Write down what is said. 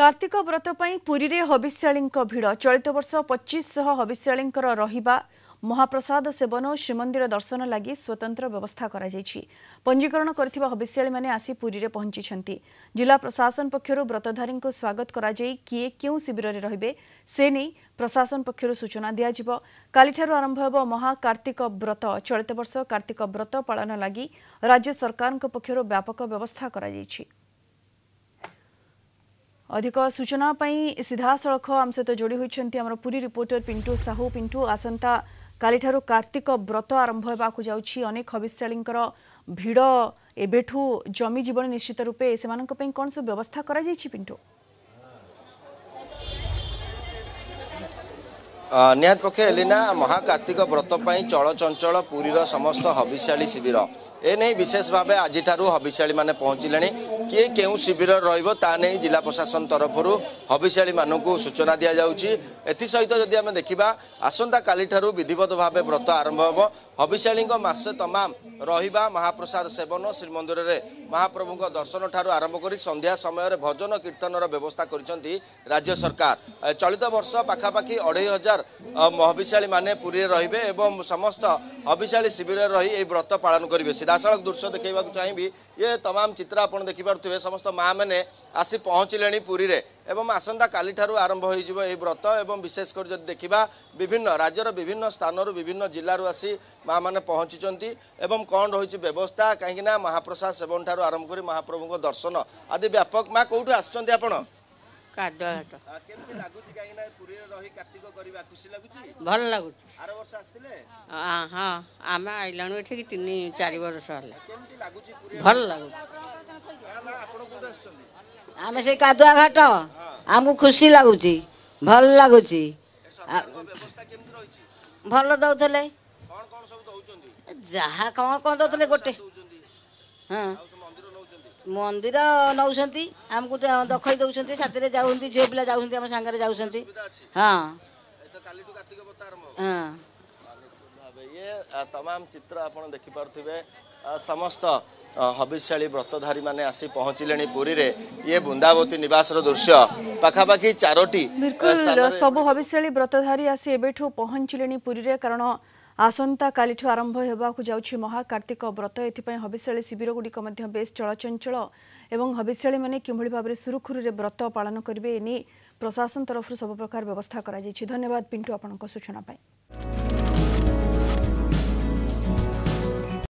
କାର୍ତ୍ତିକ ବ୍ରତ ପାଇଁ ପୁରୀରେ ହବିଷ୍ୟାଳୀଙ୍କ ଭିଡ଼ ଚଳିତ ବର୍ଷ ପଚିଶଶହ ହବିଷ୍ୟାଳୀଙ୍କର ରହିବା ମହାପ୍ରସାଦ ସେବନ ଓ ଶ୍ରୀମନ୍ଦିର ଦର୍ଶନ ଲାଗି ସ୍ୱତନ୍ତ୍ର ବ୍ୟବସ୍ଥା କରାଯାଇଛି ପଞ୍ଜୀକରଣ କରିଥିବା ହବିଷ୍ୟାଳୀମାନେ ଆସି ପୁରୀରେ ପହଞ୍ଚିଛନ୍ତି ଜିଲ୍ଲା ପ୍ରଶାସନ ପକ୍ଷରୁ ବ୍ରତଧାରୀଙ୍କୁ ସ୍ୱାଗତ କରାଯାଇ କିଏ କେଉଁ ଶିବିରରେ ରହିବେ ସେ ନେଇ ପ୍ରଶାସନ ପକ୍ଷରୁ ସୂଚନା ଦିଆଯିବ କାଲିଠାରୁ ଆରମ୍ଭ ହେବ ମହାକାର୍ତ୍ତିକ ବ୍ରତ ଚଳିତ ବର୍ଷ କାର୍ତ୍ତିକ ବ୍ରତ ପାଳନ ଲାଗି ରାଜ୍ୟ ସରକାରଙ୍କ ପକ୍ଷରୁ ବ୍ୟାପକ ବ୍ୟବସ୍ଥା କରାଯାଇଛି ଅଧିକ ସୂଚନା ପାଇଁ ସିଧାସଳଖ ଆମ ସହିତ ଯୋଡ଼ି ହୋଇଛନ୍ତି ଆମର ପୁରୀ ରିପୋର୍ଟର ପିଣ୍ଟୁ ସାହୁ ପିଣ୍ଟୁ ଆସନ୍ତା କାଲିଠାରୁ କାର୍ତ୍ତିକ ବ୍ରତ ଆରମ୍ଭ ହେବାକୁ ଯାଉଛି ଅନେକ ହବିଷ୍ୟାଳୀଙ୍କର ଭିଡ଼ ଏବେଠୁ ଜମି ଜୀବନ ନିଶ୍ଚିତ ରୂପେ ସେମାନଙ୍କ ପାଇଁ କ'ଣ ସବୁ ବ୍ୟବସ୍ଥା କରାଯାଇଛି ପିଣ୍ଟୁ ନିହାତି ପକ୍ଷେ ଏଲିନା ମହାକାର୍ତ୍ତିକ ବ୍ରତ ପାଇଁ ଚଳଚଞ୍ଚଳ ପୁରୀର ସମସ୍ତ ହବିଷ୍ୟାଳି ଶିବିର ଏ ନେଇ ବିଶେଷ ଭାବେ ଆଜିଠାରୁ ହବିଷ୍ୟାଳିମାନେ ପହଞ୍ଚିଲେଣି କିଏ କେଉଁ ଶିବିର ରହିବ ତା ନେଇ ଜିଲ୍ଲା ପ୍ରଶାସନ ତରଫରୁ ହବିଶାଳୀମାନଙ୍କୁ ସୂଚନା ଦିଆଯାଉଛି ଏଥିସହିତ ଯଦି ଆମେ ଦେଖିବା ଆସନ୍ତାକାଲିଠାରୁ ବିଧିବଦ୍ଧ ଭାବେ ବ୍ରତ ଆରମ୍ଭ ହେବ ହବିଶାଳୀଙ୍କ ମାସେ ତମାମ ରହିବା ମହାପ୍ରସାଦ ସେବନ ଶ୍ରୀମନ୍ଦିରରେ ମହାପ୍ରଭୁଙ୍କ ଦର୍ଶନ ଠାରୁ ଆରମ୍ଭ କରି ସନ୍ଧ୍ୟା ସମୟରେ ଭଜନ କୀର୍ତ୍ତନର ବ୍ୟବସ୍ଥା କରିଛନ୍ତି ରାଜ୍ୟ ସରକାର ଚଳିତ ବର୍ଷ ପାଖାପାଖି ଅଢ଼େଇ ହଜାର ହବିଶାଳୀମାନେ ପୁରୀରେ ରହିବେ ଏବଂ ସମସ୍ତ ହବିଶାଳୀ ଶିବିରରେ ରହି ଏହି ବ୍ରତ ପାଳନ କରିବେ ସିଧାସଳଖ ଦୃଶ୍ୟ ଦେଖାଇବାକୁ ଚାହିଁବି ଏ ତମାମ ଚିତ୍ର ଆପଣ ଦେଖିପାରୁଥିବେ ଜାଣୁଥିବେ ସମସ୍ତ ମାଆମାନେ ଆସି ପହଞ୍ଚିଲେଣି ପୁରୀରେ ଏବଂ ଆସନ୍ତା କାଲିଠାରୁ ଆରମ୍ଭ ହୋଇଯିବ ଏହି ବ୍ରତ ଏବଂ ବିଶେଷ କରି ଯଦି ଦେଖିବା ବିଭିନ୍ନ ରାଜ୍ୟର ବିଭିନ୍ନ ସ୍ଥାନରୁ ବିଭିନ୍ନ ଜିଲ୍ଲାରୁ ଆସି ମାଆମାନେ ପହଞ୍ଚିଛନ୍ତି ଏବଂ କ'ଣ ରହିଛି ବ୍ୟବସ୍ଥା କାହିଁକିନା ମହାପ୍ରସାଦ ସେବନଠାରୁ ଆରମ୍ଭ କରି ମହାପ୍ରଭୁଙ୍କ ଦର୍ଶନ ଆଦି ବ୍ୟାପକ ମାଆ କେଉଁଠୁ ଆସିଛନ୍ତି ଆପଣ କାଦୁଅ ଭଲ ଲାଗୁଛି ହଁ ଆମେ ଆଇଲାଣୁ ଏଠିକି ତିନି ଚାରି ବର୍ଷ ହେଲା ଭଲ ଲାଗୁଛି ଆମେ ସେଇ କାଦୁଆ ଘାଟ ଆମକୁ ଖୁସି ଲାଗୁଛି ଭଲ ଲାଗୁଛି ଭଲ ଦଉଥିଲେ ଯାହା କ'ଣ କ'ଣ ଦଉଥିଲେ ଗୋଟେ ହଁ ମନ୍ଦିର ନେଉଛନ୍ତି ଆମକୁ ଦେଖାଇ ଦେଉଛନ୍ତି ସାଥିରେ ଯାଉଛନ୍ତି ଝିଅ ପିଲା ଯାଉଛନ୍ତି ଆମ ସାଙ୍ଗରେ ଯାଉଛନ୍ତି ହଁ ତମାମ ଚିତ୍ର ଆପଣ ଦେଖିପାରୁଥିବେ ସମସ୍ତ ହବିଶାଳୀ ବ୍ରତଧାରୀ ମାନେ ଆସି ପହଞ୍ଚିଲେଣି ପୁରୀରେ ଇଏ ବୃନ୍ଦାବତୀ ନିବାସର ଦୃଶ୍ୟ ପାଖାପାଖି ଚାରୋଟି ବିଲକୁଲ ସବୁ ହବିଶାଳୀ ବ୍ରତଧାରୀ ଆସି ଏବେଠୁ ପହଞ୍ଚିଲେଣି ପୁରୀରେ କାରଣ ଆସନ୍ତାକାଲିଠୁ ଆରମ୍ଭ ହେବାକୁ ଯାଉଛି ମହାକାର୍ତ୍ତିକ ବ୍ରତ ଏଥିପାଇଁ ହବିଷ୍ୟାଳି ଶିବିରଗୁଡ଼ିକ ମଧ୍ୟ ବେଶ୍ ଚଳଚଞ୍ଚଳ ଏବଂ ହବିଷ୍ୟାଳିମାନେ କିଭଳି ଭାବରେ ସୁରୁଖୁରୁରେ ବ୍ରତ ପାଳନ କରିବେ ଏ ନେଇ ପ୍ରଶାସନ ତରଫରୁ ସବୁପ୍ରକାର ବ୍ୟବସ୍ଥା କରାଯାଇଛି ଧନ୍ୟବାଦ ପିଣ୍ଟୁ ଆପଣଙ୍କ ସୂଚନା ପାଇଁ